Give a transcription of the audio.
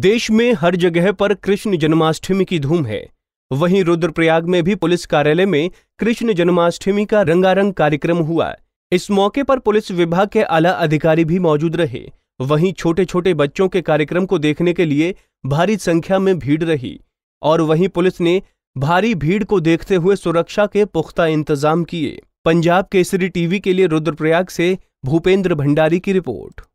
देश में हर जगह पर कृष्ण जन्माष्टमी की धूम है वहीं रुद्रप्रयाग में भी पुलिस कार्यालय में कृष्ण जन्माष्टमी का रंगारंग कार्यक्रम हुआ इस मौके पर पुलिस विभाग के आला अधिकारी भी मौजूद रहे वहीं छोटे छोटे बच्चों के कार्यक्रम को देखने के लिए भारी संख्या में भीड़ रही और वहीं पुलिस ने भारी भीड़ को देखते हुए सुरक्षा के पुख्ता इंतजाम किए पंजाब केसरी टीवी के लिए रुद्रप्रयाग से भूपेंद्र भंडारी की रिपोर्ट